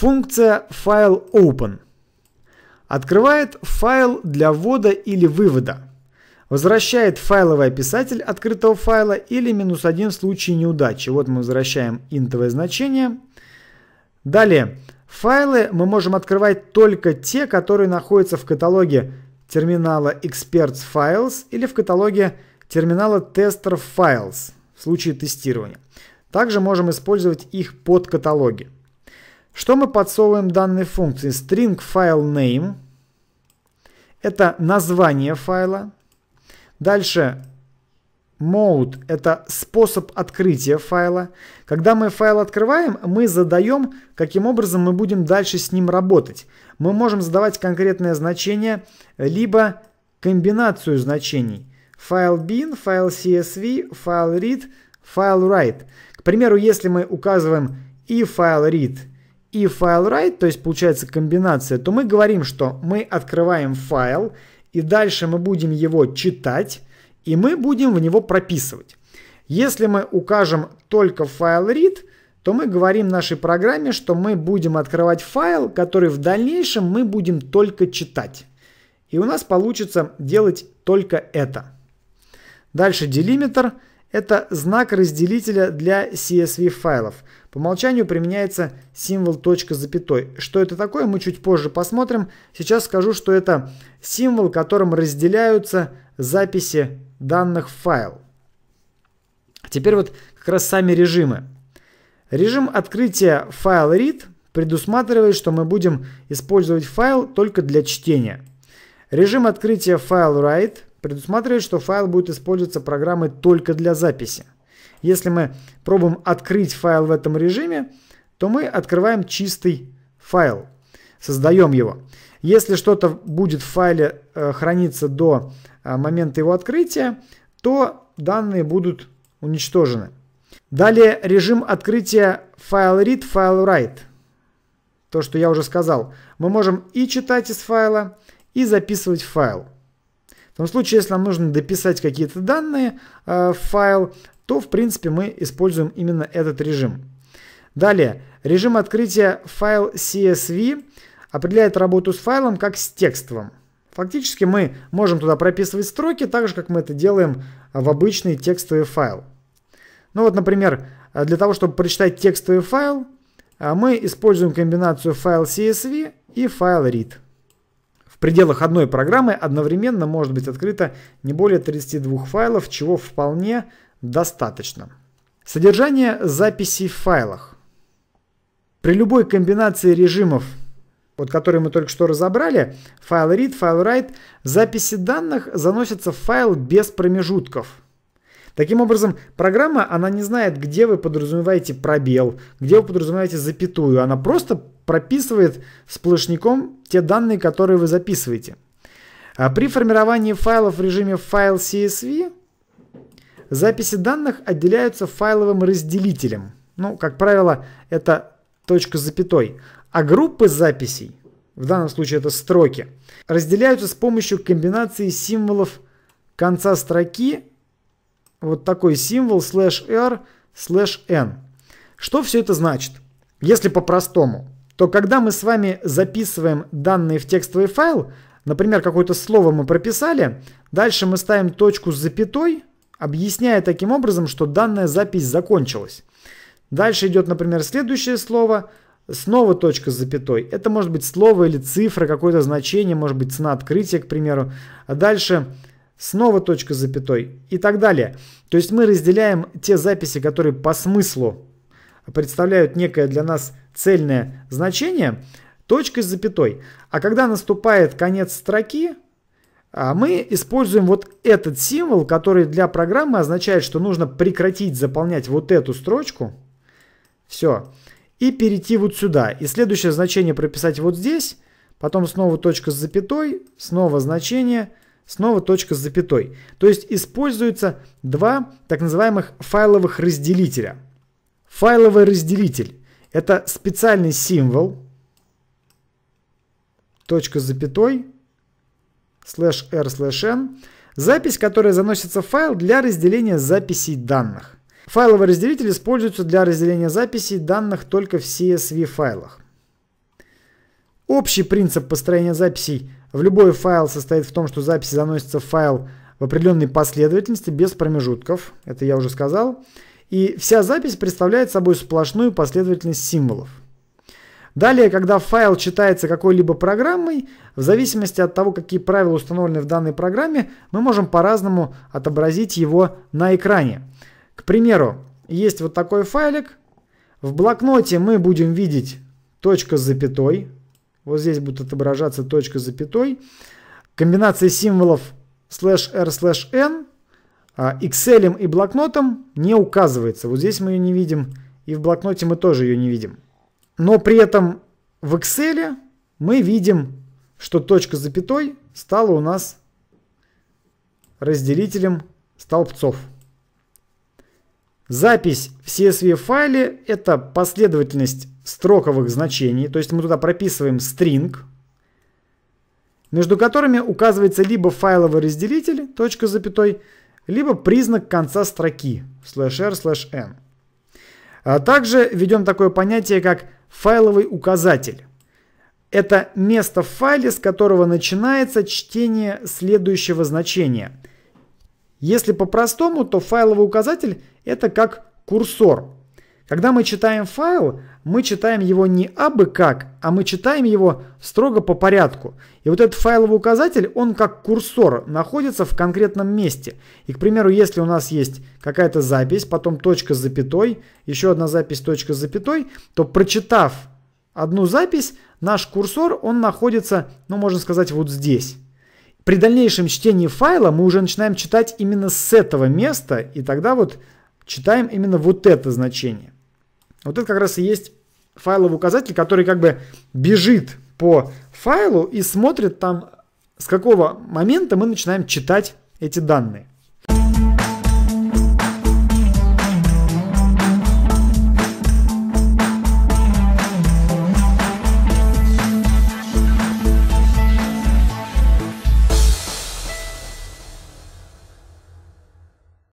Функция файл open открывает файл для ввода или вывода. Возвращает файловый описатель открытого файла или минус один в случае неудачи. Вот мы возвращаем интовое значение. Далее, файлы мы можем открывать только те, которые находятся в каталоге терминала Experts Files или в каталоге терминала Tester Files в случае тестирования. Также можем использовать их под каталоги. Что мы подсовываем данной функции? String file name. Это название файла. Дальше mode – это способ открытия файла. Когда мы файл открываем, мы задаем, каким образом мы будем дальше с ним работать. Мы можем задавать конкретное значение, либо комбинацию значений. file bin, file csv, file read, file write. К примеру, если мы указываем и file read – и файл write, то есть получается комбинация, то мы говорим, что мы открываем файл, и дальше мы будем его читать, и мы будем в него прописывать. Если мы укажем только файл read, то мы говорим нашей программе, что мы будем открывать файл, который в дальнейшем мы будем только читать. И у нас получится делать только это. Дальше делиметр – это знак разделителя для CSV файлов. По умолчанию применяется символ точка запятой. Что это такое, мы чуть позже посмотрим. Сейчас скажу, что это символ, которым разделяются записи данных в файл. Теперь вот как раз сами режимы. Режим открытия файл read предусматривает, что мы будем использовать файл только для чтения. Режим открытия файл write предусматривает, что файл будет использоваться программой только для записи. Если мы пробуем открыть файл в этом режиме, то мы открываем чистый файл, создаем его. Если что-то будет в файле э, храниться до э, момента его открытия, то данные будут уничтожены. Далее режим открытия файл read, файл write. То, что я уже сказал. Мы можем и читать из файла, и записывать в файл том случае, если нам нужно дописать какие-то данные э, в файл, то в принципе мы используем именно этот режим. Далее, режим открытия файл CSV определяет работу с файлом как с текстовым. Фактически мы можем туда прописывать строки, так же, как мы это делаем в обычный текстовый файл. Ну вот, например, э, для того, чтобы прочитать текстовый файл, э, мы используем комбинацию файл CSV и файл read пределах одной программы одновременно может быть открыто не более 32 файлов, чего вполне достаточно. Содержание записей в файлах. При любой комбинации режимов, вот которые мы только что разобрали, файл read, файл write, записи данных заносятся в файл без промежутков – Таким образом, программа, она не знает, где вы подразумеваете пробел, где вы подразумеваете запятую. Она просто прописывает сплошняком те данные, которые вы записываете. А при формировании файлов в режиме файл CSV записи данных отделяются файловым разделителем. Ну, как правило, это точка с запятой. А группы записей, в данном случае это строки, разделяются с помощью комбинации символов конца строки вот такой символ slash r slash n. Что все это значит? Если по-простому, то когда мы с вами записываем данные в текстовый файл, например, какое-то слово мы прописали, дальше мы ставим точку с запятой, объясняя таким образом, что данная запись закончилась. Дальше идет, например, следующее слово, снова точка с запятой. Это может быть слово или цифра, какое-то значение, может быть цена открытия, к примеру. А дальше снова точка с запятой и так далее. То есть мы разделяем те записи, которые по смыслу представляют некое для нас цельное значение, точкой с запятой. А когда наступает конец строки, а, мы используем вот этот символ, который для программы означает, что нужно прекратить заполнять вот эту строчку. Все. И перейти вот сюда. И следующее значение прописать вот здесь. Потом снова точка с запятой, снова значение – Снова точка с запятой. То есть используются два так называемых файловых разделителя. Файловый разделитель – это специальный символ, точка с запятой, слэш r, слэш n, запись, которая заносится в файл для разделения записей данных. Файловый разделитель используется для разделения записей данных только в CSV файлах. Общий принцип построения записей в любой файл состоит в том, что записи заносятся в файл в определенной последовательности без промежутков. Это я уже сказал. И вся запись представляет собой сплошную последовательность символов. Далее, когда файл читается какой-либо программой, в зависимости от того, какие правила установлены в данной программе, мы можем по-разному отобразить его на экране. К примеру, есть вот такой файлик. В блокноте мы будем видеть точка с запятой, вот здесь будет отображаться точка с запятой. Комбинация символов slash r slash n Excel и блокнотом не указывается. Вот здесь мы ее не видим, и в блокноте мы тоже ее не видим. Но при этом в Excel мы видим, что точка с запятой стала у нас разделителем столбцов. Запись в CSV-файле – это последовательность строковых значений, то есть мы туда прописываем string, между которыми указывается либо файловый разделитель, точка запятой, либо признак конца строки, slash r, slash n. А также введем такое понятие, как файловый указатель. Это место в файле, с которого начинается чтение следующего значения – если по-простому, то файловый указатель – это как курсор. Когда мы читаем файл, мы читаем его не абы как, а мы читаем его строго по порядку. И вот этот файловый указатель, он как курсор находится в конкретном месте. И, к примеру, если у нас есть какая-то запись, потом точка с запятой, еще одна запись точка с запятой, то прочитав одну запись, наш курсор, он находится, ну, можно сказать, вот здесь при дальнейшем чтении файла мы уже начинаем читать именно с этого места, и тогда вот читаем именно вот это значение. Вот это как раз и есть файловый указатель, который как бы бежит по файлу и смотрит там, с какого момента мы начинаем читать эти данные.